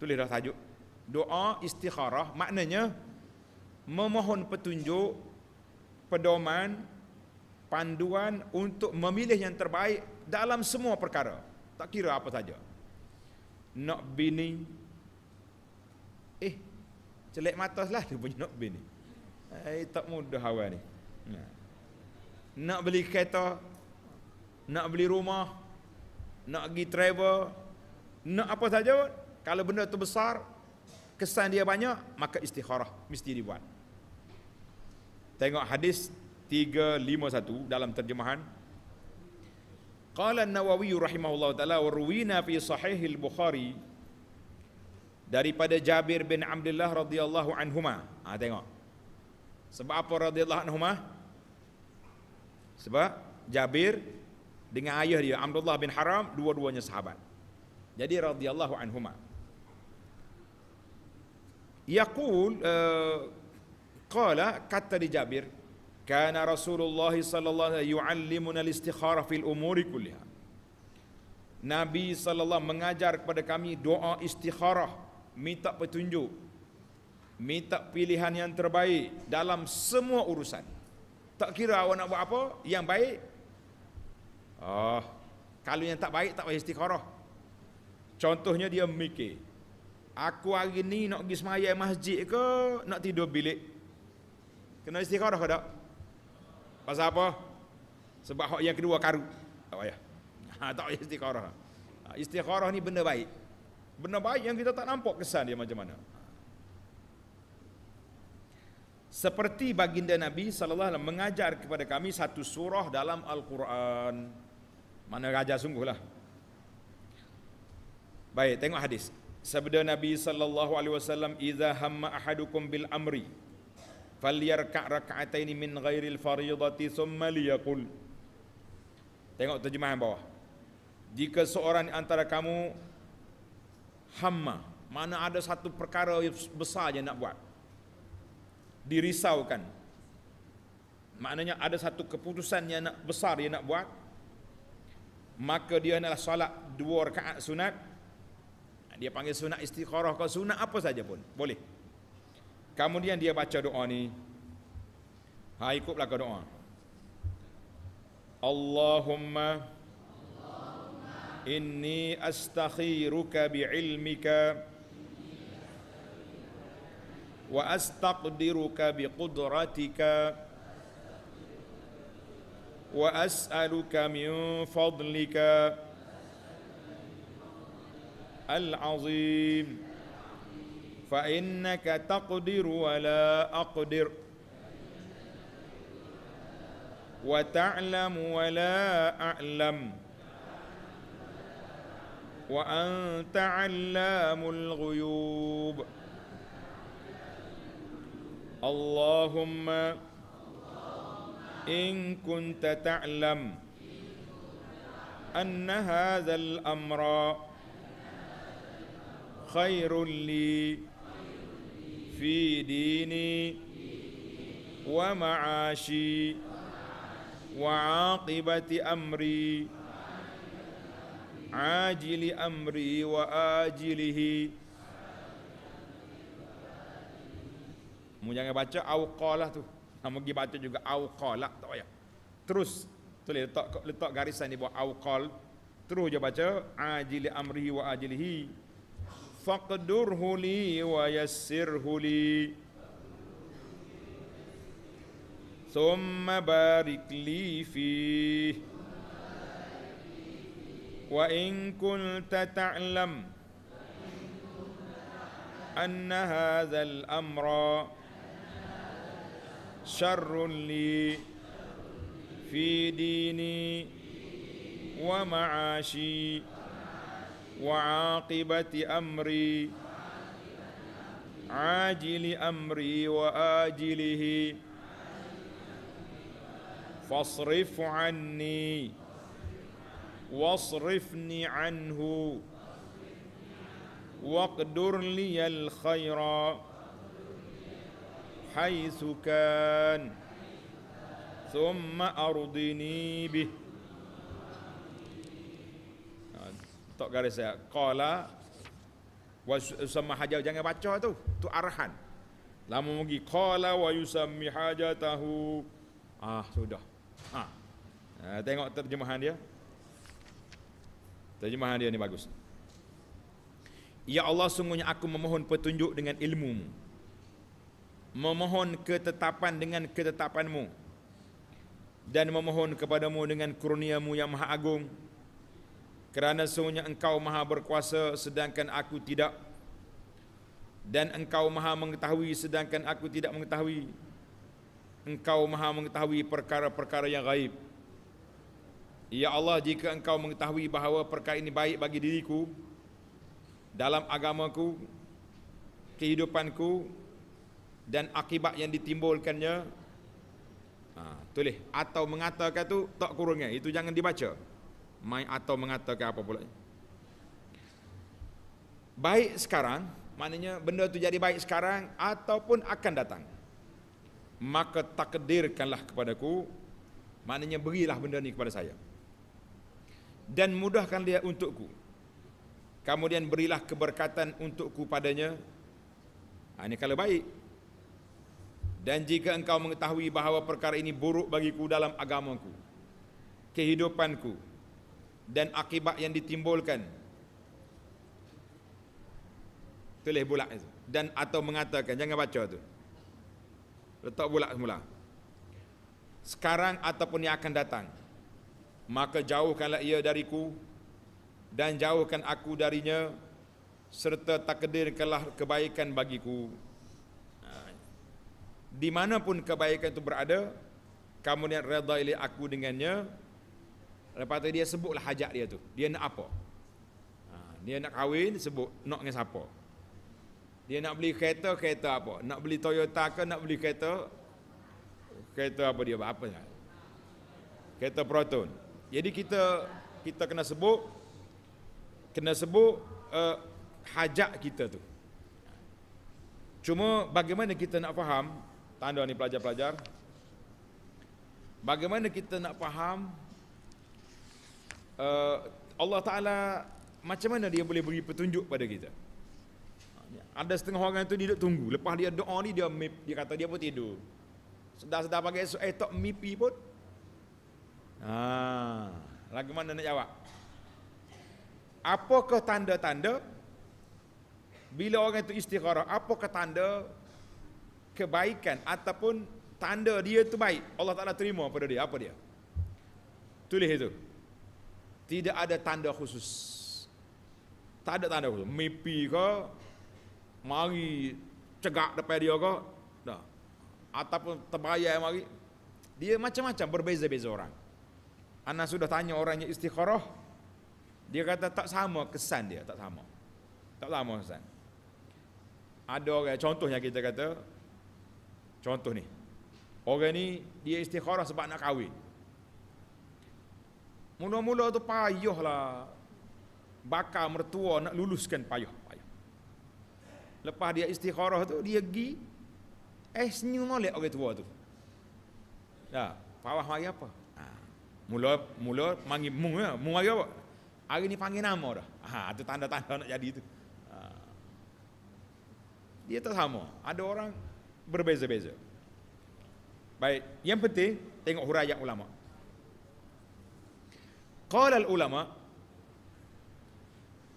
Tulis dah tajuk. Doa istikharah maknanya memohon petunjuk, pedoman, panduan untuk memilih yang terbaik dalam semua perkara. Tak kira apa saja. Nak bini, Selek mata lah dia punya nak bini. Eh, tak mudah awal ni. Ya. Nak beli kereta, nak beli rumah, nak pergi travel, nak apa saja, kalau benda tu besar, kesan dia banyak, maka istikharah mesti dibuat. Tengok hadis 351 dalam terjemahan. Qala an-Nawawi rahimahullahu taala wa ruwina fi sahih al-Bukhari daripada Jabir bin Abdullah radhiyallahu anhu ma, Ha tengok. Sebab apa radhiyallahu anhu ma? Sebab Jabir dengan ayah dia Abdullah bin Haram dua-duanya sahabat. Jadi radhiyallahu anhuma. Yaqul uh, qala kata di Jabir kana Rasulullah sallallahu alaihi yuallimuna al-istikhara fil umuri kulliha. Nabi sallallahu mengajar kepada kami doa istikharah minta petunjuk minta pilihan yang terbaik dalam semua urusan tak kira awak nak buat apa yang baik oh kalau yang tak baik tak payah istikharah contohnya dia mikir aku hari ni nak pergi semayang masjid ke nak tidur bilik kena istikharah ke tak pasal apa sebab hak yang kedua karu tak payah tak payah istikharah istikharah ni benda baik benda baik yang kita tak nampak kesan dia macam mana seperti baginda Nabi saw mengajar kepada kami satu surah dalam al-Quran mana raja sungguh lah. baik tengok hadis sabda Nabi saw. Iza hamma ahadukum bil amri falyarka rak'ataini min ghairil fariidati thumma liyaqul tengok terjemahan bawah jika seorang antara kamu hamma mana ada satu perkara besar yang nak buat dirisaukan maknanya ada satu keputusan yang nak besar yang nak buat maka dia adalah solat dua rakaat sunat dia panggil sunat istikharah ke sunat apa saja pun boleh kemudian dia baca doa ni ha ikutlah ke doa Allahumma إني أستخيرك بعلمك وأستقدرك بقدرتك وأسألك من فضلك العظيم فإنك تقدر ولا أقدر وتعلم ولا أعلم وأنت علام الغيوب اللهم إن كنت تعلم أن هذا الأمر خير لي في ديني ومعاشي وعاقبة أمري ajili amri wa ajilihi Mu jangan baca awqalah tu. Nak pergi baca juga awqalah tak payah. Terus tulis letak letak garisan di bawah awqal. Terus je baca ajili amri wa ajilihi. Faqdurhu li wa yassirhu li. Summa barik li fihi. وإن كنت تعلم أن هذا الأمر شر لي في ديني ومعاشي وعاقبة أمري عاجل أمري وآجله فاصرف عني wasrifni anhu waqdur liyal khaira حيث كان, ثم أرضني به. tak garis saya qala wa sama hajau jangan baca tu tu arahan lama pergi Kala wa yusammi tahu. ah sudah ah. ah, tengok terjemahan dia Terjemahan dia ni bagus. Ya Allah sungguhnya aku memohon petunjuk dengan ilmumu. Memohon ketetapan dengan ketetapanmu. Dan memohon kepadamu dengan kurniamu yang maha agung. Kerana sungguhnya engkau maha berkuasa sedangkan aku tidak. Dan engkau maha mengetahui sedangkan aku tidak mengetahui. Engkau maha mengetahui perkara-perkara yang gaib. Ya Allah jika engkau mengetahui bahawa perkara ini baik bagi diriku dalam agamaku kehidupanku dan akibat yang ditimbulkannya ha, tulis atau mengatakan tu tak kurungnya itu jangan dibaca mai atau mengatakan apa pula baik sekarang maknanya benda itu jadi baik sekarang ataupun akan datang maka takdirkanlah kepadaku maknanya berilah benda ini kepada saya dan mudahkan dia untukku. Kemudian berilah keberkatan untukku padanya. Ha, ini kalau baik. Dan jika engkau mengetahui bahawa perkara ini buruk bagiku dalam agamaku, kehidupanku dan akibat yang ditimbulkan. Tulis bulat itu. Dan atau mengatakan, jangan baca tu. Letak bulat semula. Sekarang ataupun yang akan datang maka jauhkanlah ia dariku dan jauhkan aku darinya serta takdirkanlah kebaikan bagiku ha. di manapun kebaikan itu berada kamu niat reda ila aku dengannya lepas tu dia sebutlah hajat dia tu dia nak apa ha. dia nak kahwin sebut nak dengan siapa dia nak beli kereta kereta apa nak beli Toyota ke nak beli kereta kereta apa dia apa kereta proton jadi kita kita kena sebut kena sebut uh, hajat kita tu. Cuma bagaimana kita nak faham tanda ni pelajar-pelajar? Bagaimana kita nak faham uh, Allah Taala macam mana dia boleh beri petunjuk pada kita? Ada setengah orang itu dia tunggu. Lepas dia doa ni dia dia kata dia pun tidur. Sedar-sedar pagi esok eh tak mimpi pun Ha, lagu mana nak jawab? Apakah tanda-tanda bila orang itu istikharah? Apakah tanda kebaikan ataupun tanda dia itu baik? Allah Taala terima pada dia. Apa dia? Tulis itu. Tidak ada tanda khusus. Tak ada tanda khusus. Mimpi ke? Mari cegak depan dia ke? Dah. Ataupun terbayar mari. Dia macam-macam berbeza-beza orang. Ana sudah tanya orangnya istikharah. Dia kata tak sama kesan dia, tak sama. Tak sama kesan. Ada orang contohnya kita kata contoh ni. Orang ni dia istikharah sebab nak kahwin. Mula-mula tu lah, bakal mertua nak luluskan payah, payah. Lepas dia istikharah tu dia pergi eh senyum oleh orang tua tu. Dah, ya, payah mari apa? Mula mula manggil mu ya, mu lagi apa? Hari ni panggil nama dah. Ha, ada tanda-tanda nak jadi itu. Ha. Dia tak sama. Ada orang berbeza-beza. Baik, yang penting tengok huraian ulama. Qala ulama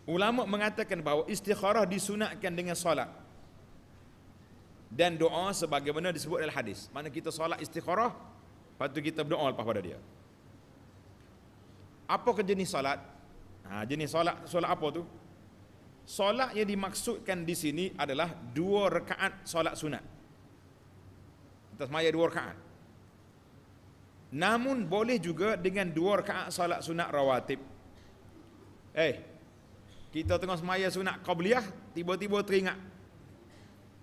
Ulama mengatakan bahawa istikharah disunatkan dengan solat dan doa sebagaimana disebut dalam hadis. Mana kita solat istikharah, patut kita berdoa lepas pada dia apa ke jenis solat? Ha, jenis solat, solat apa tu? Solat yang dimaksudkan di sini adalah dua rekaat solat sunat. Kita semaya dua rekaat. Namun boleh juga dengan dua rekaat solat sunat rawatib. Eh, kita tengah semaya sunat qabliyah, tiba-tiba teringat.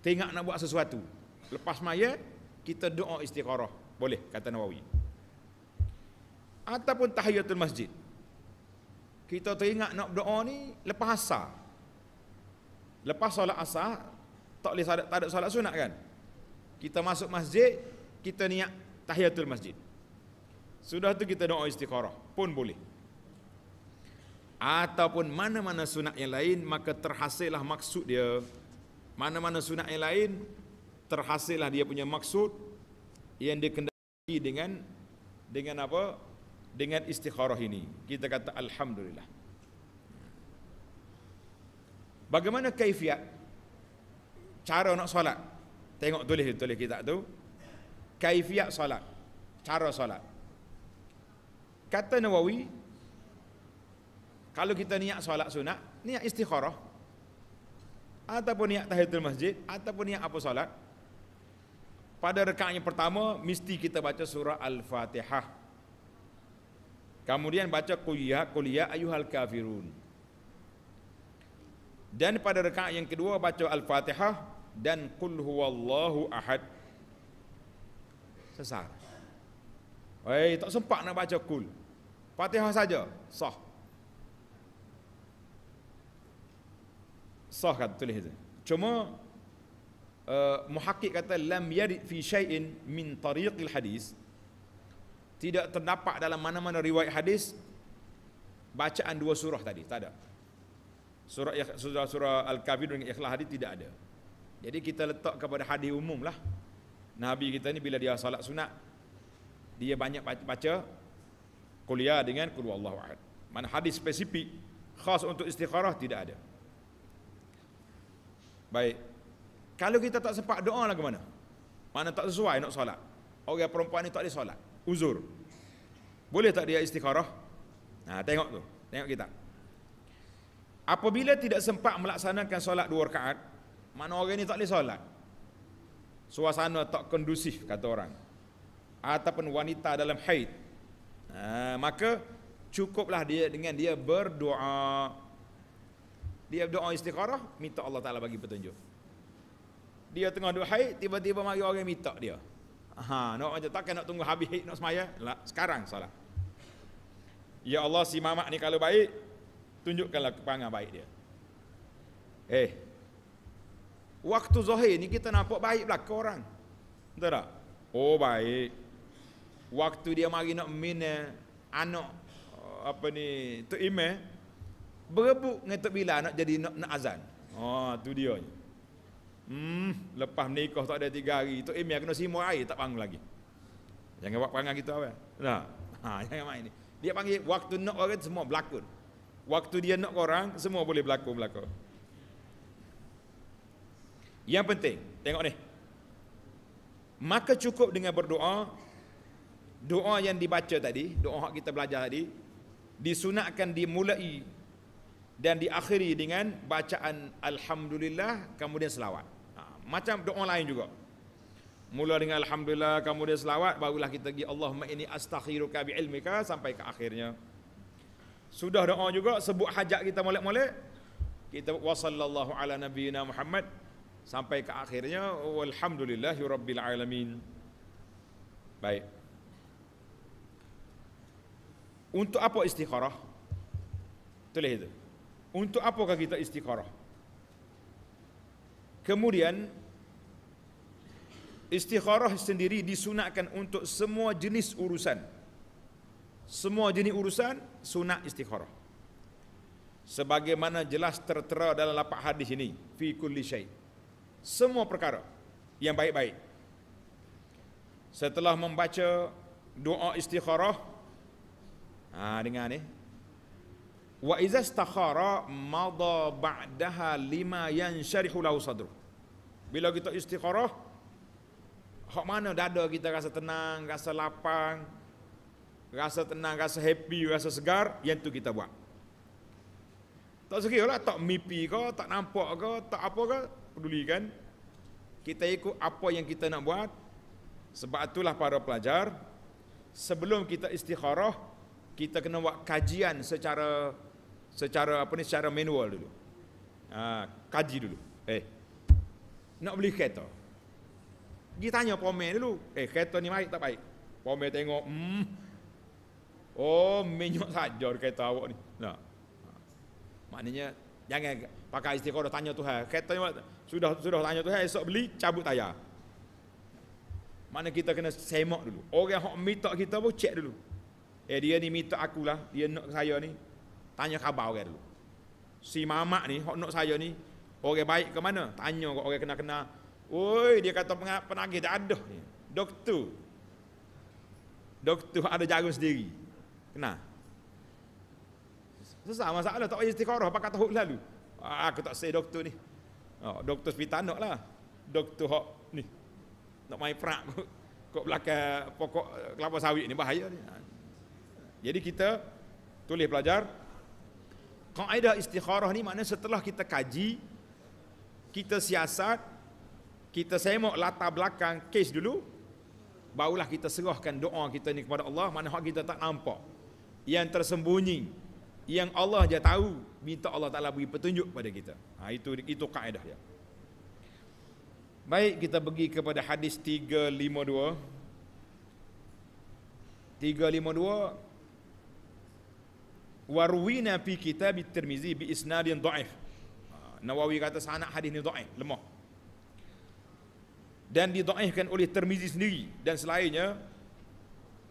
Teringat nak buat sesuatu. Lepas semaya, kita doa istiqarah. Boleh, kata Nawawi ataupun tahiyatul masjid. Kita teringat nak berdoa ni lepas asar. Lepas solat asar, tak boleh tak ada solat sunat kan? Kita masuk masjid, kita niat tahiyatul masjid. Sudah tu kita doa istikharah pun boleh. Ataupun mana-mana sunat yang lain maka terhasillah maksud dia. Mana-mana sunat yang lain terhasillah dia punya maksud yang dikendaki dengan dengan apa? dengan istikharah ini kita kata alhamdulillah bagaimana kaifiat cara nak solat tengok tulis tulis kita tu kaifiat solat cara solat kata Nawawi kalau kita niat solat sunat niat istikharah ataupun niat tahiyatul masjid ataupun niat apa solat pada rekaan yang pertama mesti kita baca surah al-fatihah Kemudian baca kuliah kuliah ayuhal kafirun. Dan pada rekaan yang kedua baca Al-Fatihah dan Qul huwallahu ahad. Sesar. Wei, tak sempat nak baca kul Fatihah saja. Sah. Sah kata tulis itu. Cuma uh, eh, muhakkik kata lam yarid fi syai'in min tariqil hadis tidak terdapat dalam mana-mana riwayat hadis bacaan dua surah tadi tak ada surah surah, surah al-kabir dengan ikhlas hadis tidak ada jadi kita letak kepada hadis umum lah nabi kita ni bila dia salat sunat dia banyak baca kuliah dengan kul wallahu mana hadis spesifik khas untuk istiqarah tidak ada baik kalau kita tak sempat doa lah ke mana mana tak sesuai nak salat? orang perempuan ni tak ada salat uzur. Boleh tak dia istikharah? Nah, ha, tengok tu. Tengok kita. Apabila tidak sempat melaksanakan solat dua rakaat, mana orang ni tak boleh solat. Suasana tak kondusif kata orang. Ataupun wanita dalam haid. Nah, ha, maka cukuplah dia dengan dia berdoa. Dia berdoa istikharah, minta Allah Taala bagi petunjuk. Dia tengah duduk haid, tiba-tiba mari orang minta dia. Ha, nak macam takkan nak tunggu habis nak semaya? Lah, sekarang solat. Ya Allah si mamak ni kalau baik, tunjukkanlah kepangan baik dia. Eh. Waktu zahir ni kita nampak baik belaka orang. Betul tak? Oh baik. Waktu dia mari nak mina anak uh, apa ni tu ime. berebut dengan Tok Bila nak jadi nak, nak azan. Oh tu dia. Hmm, lepas nikah tak ada tiga hari, Tok Emir kena simu air, tak bangun lagi. Jangan buat perangai gitu apa Nah, ha, jangan main ni. Dia panggil, waktu nak orang semua berlakon. Waktu dia nak orang, semua boleh berlakon-berlakon. Yang penting, tengok ni. Maka cukup dengan berdoa, doa yang dibaca tadi, doa yang kita belajar tadi, disunatkan dimulai dan diakhiri dengan bacaan Alhamdulillah kemudian selawat. Macam doa lain juga. Mula dengan Alhamdulillah, kemudian selawat, barulah kita pergi Allahumma ini astaghiruka ilmika sampai ke akhirnya. Sudah doa juga, sebut hajat kita molek-molek. Kita wa sallallahu ala nabiyina Muhammad sampai ke akhirnya walhamdulillahi rabbil alamin. Baik. Untuk apa istiqarah? Tulis itu. Untuk apakah kita istiqarah? Kemudian Istikharah sendiri disunatkan untuk semua jenis urusan. Semua jenis urusan sunat istikharah. Sebagaimana jelas tertera dalam lapak hadis ini fi kulli syai. Semua perkara yang baik-baik. Setelah membaca doa istikharah ha dengar ni. Wa iza istakhara madha ba'daha lima yansharihu lahu sadru. Bila kita istikharah, Hak mana dada kita rasa tenang, rasa lapang, rasa tenang, rasa happy, rasa segar, yang tu kita buat. Tak lah, tak mimpi kau, tak nampak kau, tak apa kau peduli kan. Kita ikut apa yang kita nak buat. Sebab itulah para pelajar, sebelum kita istikharah, kita kena buat kajian secara secara apa ni secara manual dulu. Ha, kaji dulu. Eh. Nak beli kereta. Dia tanya pomel dulu. Eh, kereta ni baik tak baik? Pomel tengok, hmm. Oh, minyak saja kereta awak ni. Nah. Maknanya, jangan pakai istiqorah tanya Tuhan. Kereta ni sudah sudah tanya Tuhan, esok beli, cabut tayar. Mana kita kena semak dulu. Orang yang minta kita pun cek dulu. Eh, dia ni minta lah dia nak saya ni. Tanya khabar orang dulu. Si mamak ni, hok nak saya ni, orang baik ke mana? Tanya orang kena-kena. Woi dia kata penagih tak ada Doktor. Doktor ada jarum sendiri. Kena. Susah masalah tak payah istikharah pakai tahu lalu. Ah, aku tak say doktor ni. Oh, doktor hospital nak lah. Doktor hok ni. Nak main perak kot. Kok belakang pokok eh, kelapa sawit ni bahaya ni. Ah. Jadi kita tulis pelajar. Kaedah istikharah ni maknanya setelah kita kaji, kita siasat, kita semak latar belakang kes dulu barulah kita serahkan doa kita ni kepada Allah mana hak kita tak nampak yang tersembunyi yang Allah je tahu minta Allah Taala beri petunjuk pada kita ha, itu itu kaedah dia baik kita pergi kepada hadis 352 352 warwina fi kitab at-tirmizi bi isnadin da'if ha, Nawawi kata sanad hadis ni da'if lemah dan didhaifkan oleh Tirmizi sendiri dan selainnya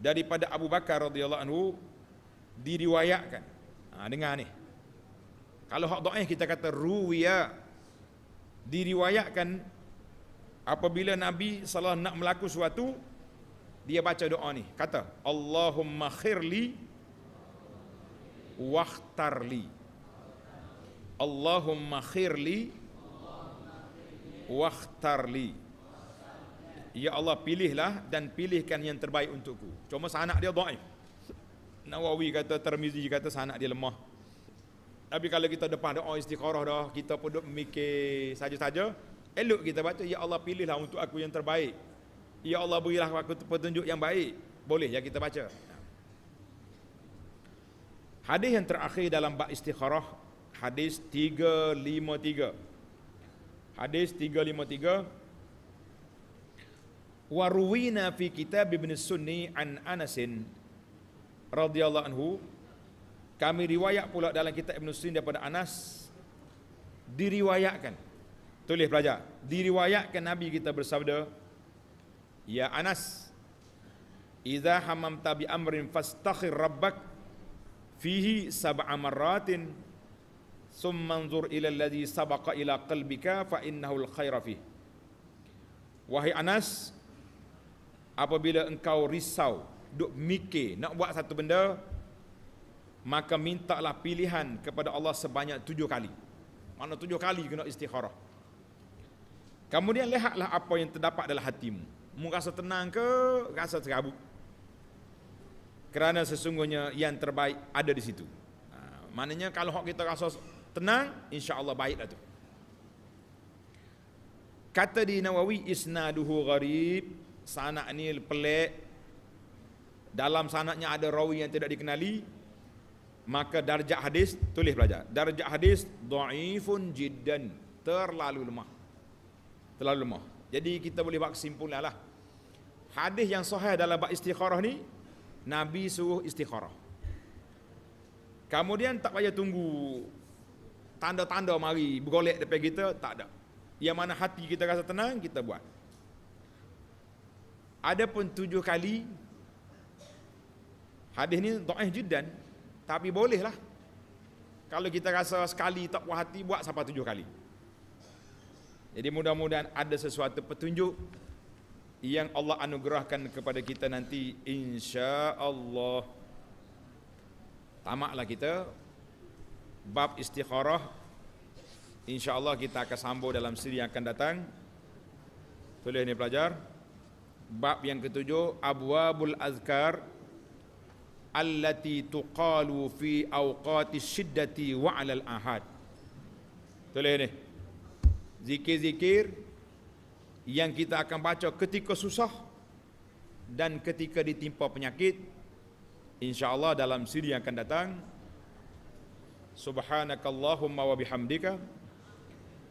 daripada Abu Bakar radhiyallahu anhu diriwayatkan. Ha, dengar ni. Kalau hak dhaif kita kata ruwiya diriwayatkan apabila Nabi salah nak melakukan sesuatu dia baca doa ni kata Allahumma khirli waqtarli Allahumma khirli waqtarli Allahumma khirli waqtarli Ya Allah pilihlah dan pilihkan yang terbaik untukku. Cuma sanak dia daif. Nawawi kata, Termizi kata sanak dia lemah. Tapi kalau kita depan ada oh, dah, kita pun duduk mikir saja-saja, elok kita baca ya Allah pilihlah untuk aku yang terbaik. Ya Allah berilah aku petunjuk yang baik. Boleh ya kita baca. Hadis yang terakhir dalam bab istikharah hadis 353. Hadis 353 waruwina fi kitab ibn sunni an anasin radhiyallahu anhu kami riwayat pula dalam kitab ibn sunni daripada anas diriwayatkan tulis belajar. diriwayatkan nabi kita bersabda ya anas idza hamam tabi amrin fastakhir rabbak fihi sab'a marratin ثم انظر إلى الذي سبق إلى قلبك فإنه الخير فيه وهي أنس apabila engkau risau duk mikir nak buat satu benda maka mintalah pilihan kepada Allah sebanyak tujuh kali mana tujuh kali kena istikharah kemudian lihatlah apa yang terdapat dalam hatimu mu rasa tenang ke rasa terabut kerana sesungguhnya yang terbaik ada di situ ha, maknanya kalau hak kita rasa tenang insya Allah baiklah tu kata di Nawawi isnaduhu gharib sanak ni pelik dalam sanaknya ada rawi yang tidak dikenali maka darjah hadis tulis pelajar darjah hadis dhaifun jiddan terlalu lemah terlalu lemah jadi kita boleh buat kesimpulan lah hadis yang sahih dalam bab istikharah ni nabi suruh istikharah kemudian tak payah tunggu tanda-tanda mari bergolek depan kita tak ada yang mana hati kita rasa tenang kita buat ada pun tujuh kali Hadis ni do'ih judan Tapi bolehlah Kalau kita rasa sekali tak puas hati Buat sampai tujuh kali Jadi mudah-mudahan ada sesuatu petunjuk Yang Allah anugerahkan kepada kita nanti insya Allah Tamaklah kita Bab istikharah InsyaAllah kita akan sambung dalam siri yang akan datang Tulis Tulis ni pelajar bab yang ketujuh abwabul azkar allati tuqalu fi awqati shiddati wa Alal al ahad tulis ni zikir-zikir yang kita akan baca ketika susah dan ketika ditimpa penyakit insyaallah dalam siri yang akan datang subhanakallahumma wa